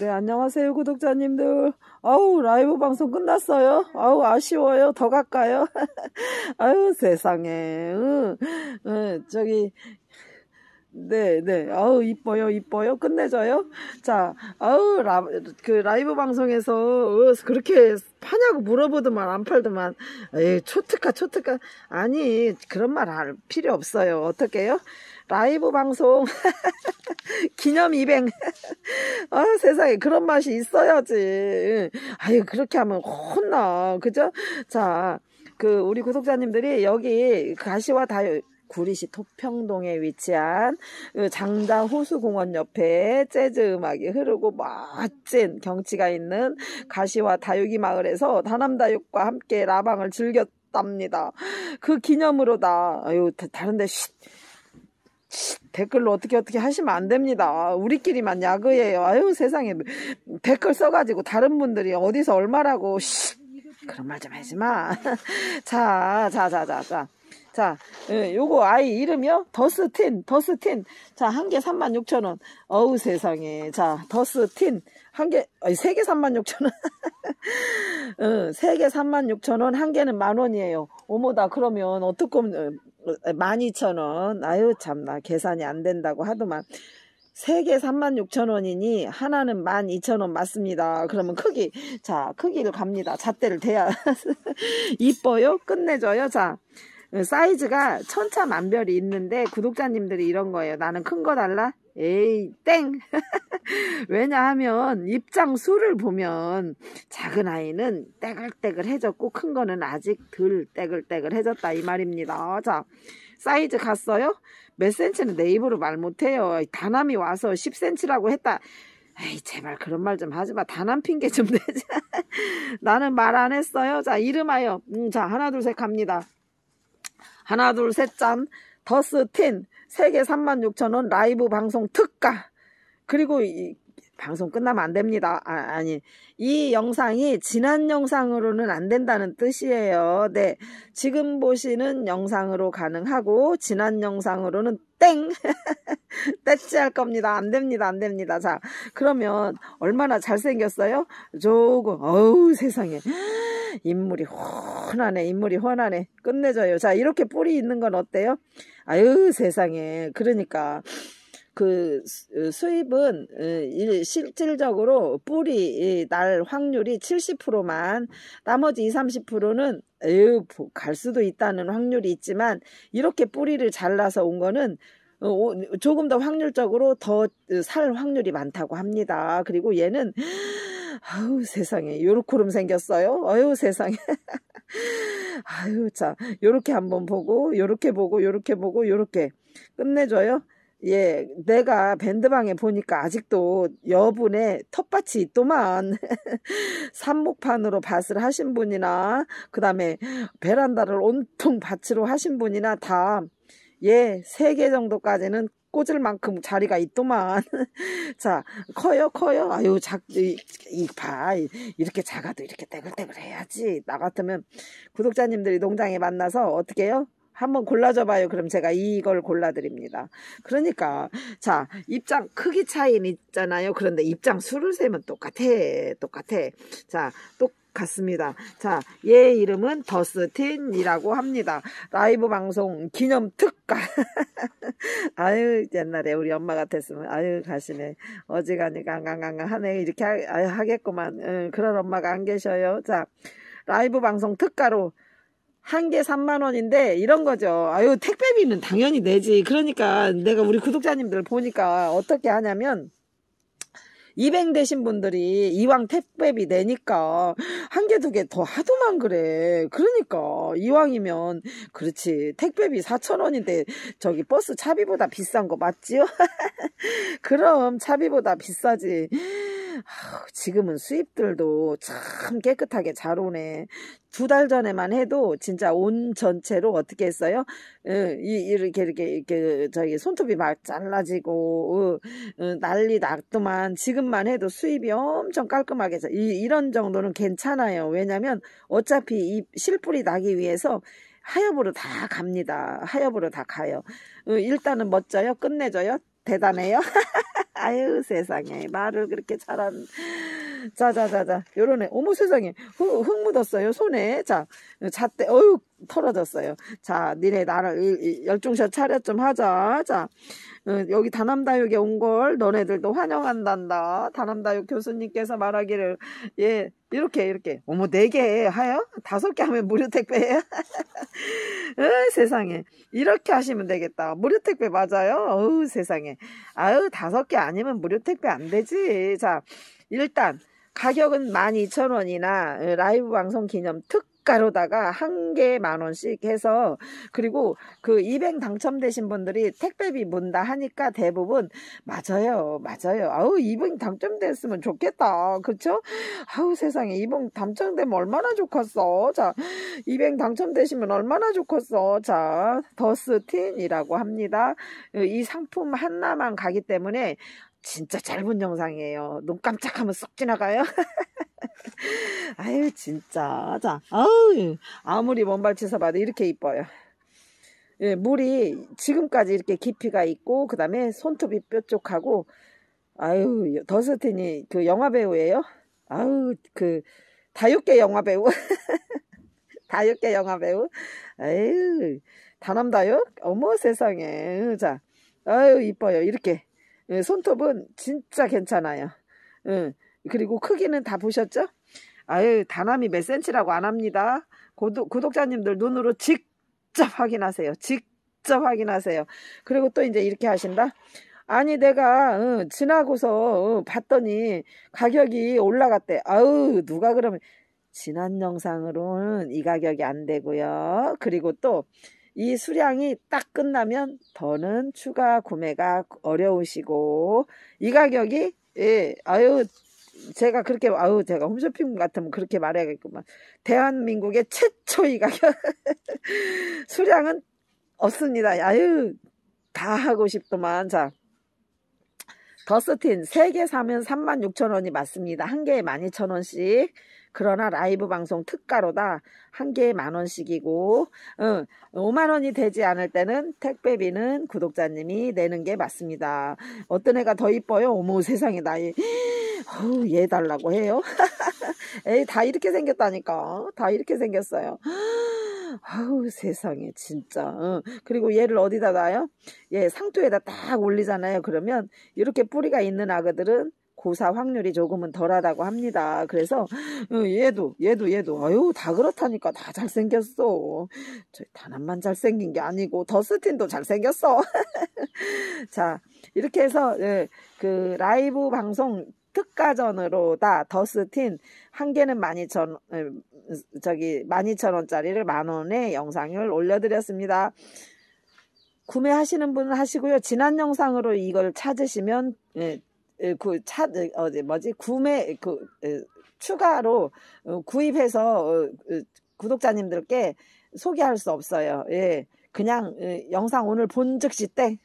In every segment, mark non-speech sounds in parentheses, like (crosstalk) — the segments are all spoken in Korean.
네 안녕하세요 구독자님들 아우 라이브 방송 끝났어요 아우 아쉬워요 더 갈까요 (laughs) 아유 세상에 응, 응, 저기 네, 네. 아우, 이뻐요, 이뻐요. 끝내줘요. 자, 아우, 라, 그 라이브 방송에서 어, 그렇게 파냐고 물어보더만, 안 팔더만. 에이, 초특가, 초특가. 아니, 그런 말 할 필요 없어요. 어떻게요? 라이브 방송 (laughs) 기념 이행 (laughs) 아, 세상에 그런 맛이 있어야지. 아유, 그렇게 하면 혼나. 그죠? 자, 그 우리 구독자님들이 여기 가시와 다요 구리시 토평동에 위치한 그 장자 호수공원 옆에 재즈 음악이 흐르고 멋진 경치가 있는 가시와 다육이 마을에서 다남다육과 함께 라방을 즐겼답니다. 그 기념으로 다 아유 다른데 쉿 댓글로 어떻게 어떻게 하시면 안 됩니다. 아, 우리끼리만 야그예요. 아유 세상에 댓글 써가지고 다른 분들이 어디서 얼마라고 쉿, 그런 말 좀 하지 마. (laughs) 자, 자, 자, 자, 자. 자, 예, 요거 아이 이름이요? 더스틴, 더스틴. 자, 한 개 36,000원. 어우, 세상에. 자, 더스틴. 한 개, 아세개 36,000원. 응, 세개 36,000원, 한 개는 만 원이에요. 어머다 그러면 어떻게, 12,000원. 어, 아유, 참나. 계산이 안 된다고 하더만. 3개 36,000원이니 하나는 12,000원 맞습니다. 그러면 크기. 자, 크기를 갑니다. 잣대를 대야. (laughs) 이뻐요? 끝내줘요? 자. 사이즈가 천차만별이 있는데 구독자님들이 이런 거예요. 나는 큰 거 달라? 에이 땡 (laughs) 왜냐하면 입장 수를 보면 작은 아이는 떼글떼글해졌고 큰 거는 아직 덜 떼글떼글해졌다 이 말입니다 자 사이즈 갔어요 몇 센치는 내 입으로 말 못해요 다남이 와서 10cm라고 했다 에이 제발 그런 말 좀 하지마 다남 핑계 좀 내지 (laughs) 나는 말 안 했어요 자 이름하여 음, 자 하나 둘 셋 갑니다 하나 둘셋짠 더스틴 세계 36,000원 라이브 방송 특가 그리고 이 방송 끝나면 안 됩니다. 아, 니이 영상이 지난 영상으로는 안 된다는 뜻이에요. 네. 지금 보시는 영상으로 가능하고, 지난 영상으로는 땡! (laughs) 떼치할 (laughs) 겁니다. 안 됩니다. 안 됩니다. 자, 그러면 얼마나 잘생겼어요? 조금, 어우, 세상에. (gasps) 인물이 훤하네. 인물이 훤하네. 끝내줘요. 자, 이렇게 뿌리 있는 건 어때요? 아유, 세상에. 그러니까. 그 어, 수입은 어, 실질적으로 뿌리 날 확률이 70%만 나머지 20, 30%는 에휴, 갈 수도 있다는 확률이 있지만 이렇게 뿌리를 잘라서 온 거는 어, 조금 더 확률적으로 더 살 확률이 많다고 합니다. 그리고 얘는 아유 세상에 요렇게름 생겼어요. 아유 세상에. (laughs) 아유 자 요렇게 한번 보고 요렇게 보고 요렇게 보고 요렇게 끝내줘요. 예, 내가 밴드방에 보니까 아직도 여분의 텃밭이 있더만. 삽목판으로 (laughs) 밭을 하신 분이나, 그 다음에 베란다를 온통 밭으로 하신 분이나 다 예, 세 개 정도까지는 꽂을 만큼 자리가 있더만. (laughs) 자, 커요, 커요. 아유, 작, 이, 이, 봐. 이렇게 작아도 이렇게 떼글떼글 해야지. 나 같으면 구독자님들이 농장에 만나서 어떻게 해요? 한번 골라줘봐요. 그럼 제가 이걸 골라드립니다. 그러니까 자 입장 크기 차이는 있잖아요. 그런데 입장 수를 세면 똑같아, 똑같아. 자 똑. 같습니다. 자, 얘 이름은 더스틴이라고 합니다. 라이브 방송 기념 특가. (laughs) 아유, 옛날에 우리 엄마 같았으면, 아유, 가시네. 어지간히 강강강강 하네. 이렇게 하, 겠구만 응, 그런 엄마가 안 계셔요. 자, 라이브 방송 특가로 한 개 3만원인데 이런 거죠. 아유, 택배비는 당연히 내지. 그러니까 내가 우리 구독자님들 보니까 어떻게 하냐면, 200 되신 분들이 이왕 택배비 내니까 한 개 두 개 더 하도만 그래. 그러니까 이왕이면 그렇지. 택배비 4 0 0 0원인데 저기 버스 차비보다 비싼 거 맞지요? (laughs) 그럼 차비보다 비싸지. 지금은 수입들도 참 깨끗하게 잘 오네. 두 달 전에만 해도 진짜 온 전체로 어떻게 했어요? 어, 이렇게 이렇게 이렇게 저기 손톱이 막 잘라지고 어, 어, 난리 났더만 지금만 해도 수입이 엄청 깔끔하게 해 이런 정도는 괜찮아요. 왜냐면 어차피 이 실풀이 나기 위해서 하엽으로 다 갑니다. 하엽으로 다 가요. 일단은 멋져요. 끝내줘요. 대단해요. (laughs) 아유 세상에 말을 그렇게 잘한 자자자자 요런 애 어머 세상에 흙, 흙 묻었어요 손에 자 잣대 어유 털어졌어요 자 니네 나를 열중샷 차렷 좀 하자 자 어, 여기 다남다육에 온 걸 너네들도 환영한단다 다남다육 교수님께서 말하기를 예 이렇게 이렇게 어머 네 개 하여 다섯 개 하면 무료 택배예요 (laughs) 으, 세상에 이렇게 하시면 되겠다 무료 택배 맞아요 어우 세상에 아유 다섯 개 아니면 무료 택배 안 되지 자 일단 가격은 12,000원이나 어, 라이브 방송 기념 특 가루다가 한 개 만 원씩 해서 그리고 그 이백 당첨되신 분들이 택배비 문다 하니까 대부분 맞아요. 맞아요. 아우 이백 당첨됐으면 좋겠다. 그쵸 아우 세상에 이백 당첨되면 얼마나 좋겠어. 자, 이백 당첨되시면 얼마나 좋겠어. 자, 더스틴이라고 합니다. 이 상품 하나만 가기 때문에 진짜 짧은 영상이에요. 눈 깜짝하면 쏙 지나가요. (laughs) (laughs) 아유 진짜 자 아유 아무리 먼발치사 봐도 이렇게 이뻐요 예, 물이 지금까지 이렇게 깊이가 있고 그 다음에 손톱이 뾰족하고 아유 더스틴이 그 영화배우예요 아유 그 다육계 영화배우 (laughs) 다육계 영화배우 아유 다남다육 어머 세상에 자 아유 이뻐요 이렇게 예, 손톱은 진짜 괜찮아요 예, 그리고 크기는 다 보셨죠? 아유, 단함이 몇 센치라고 안 합니다. 구독, 구독자님들 눈으로 직접 확인하세요. 직접 확인하세요. 그리고 또 이제 이렇게 하신다? 아니 내가 어, 지나고서 어, 봤더니 가격이 올라갔대. 아유 누가 그러면 지난 영상으로는 이 가격이 안 되고요. 그리고 또 이 수량이 딱 끝나면 더는 추가 구매가 어려우시고 이 가격이 예, 아유 제가 그렇게 아우 제가 홈쇼핑 같으면 그렇게 말해야겠구만. 대한민국의 최초의 가격 (laughs) 수량은 없습니다. 아유 다 하고 싶더만 자. 더스틴 3개 사면 36,000원이 맞습니다. 한 개에 12,000원씩. 그러나 라이브 방송 특가로다. 한 개에 만 원씩이고 응, 5만 원이 되지 않을 때는 택배비는 구독자님이 내는 게 맞습니다. 어떤 애가 더 이뻐요? 어머 세상에 나이 어우, 얘 달라고 해요? (laughs) 에이, 다 이렇게 생겼다니까. 다 이렇게 생겼어요. (gasps) 아우 세상에 진짜 어. 그리고 얘를 어디다 놔요? 얘상투에다딱 올리잖아요 그러면 이렇게 뿌리가 있는 아그들은 고사 확률이 조금은 덜하다고 합니다 그래서 어, 얘도 얘도 얘도 아유 다 그렇다니까 다 잘생겼어 저희 단암만 잘생긴 게 아니고 더스틴도 잘생겼어 (laughs) 자 이렇게 해서 예, 그 라이브 방송 특가전으로다 더스틴 한 개는 12,000 저기 12,000원짜리를 만 원에 영상을 올려드렸습니다. 구매하시는 분은 하시고요. 지난 영상으로 이걸 찾으시면 그차 어제 뭐지 구매 그 추가로 어, 구입해서 어, 그 구독자님들께 소개할 수 없어요. 예. 그냥 영상 오늘 본 즉시 땡.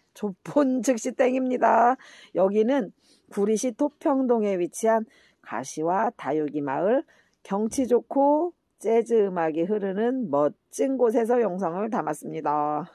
본 즉시 땡입니다. 여기는 구리시 토평동에 위치한 가시와 다육이 마을 경치 좋고 재즈 음악이 흐르는 멋진 곳에서 영상을 담았습니다.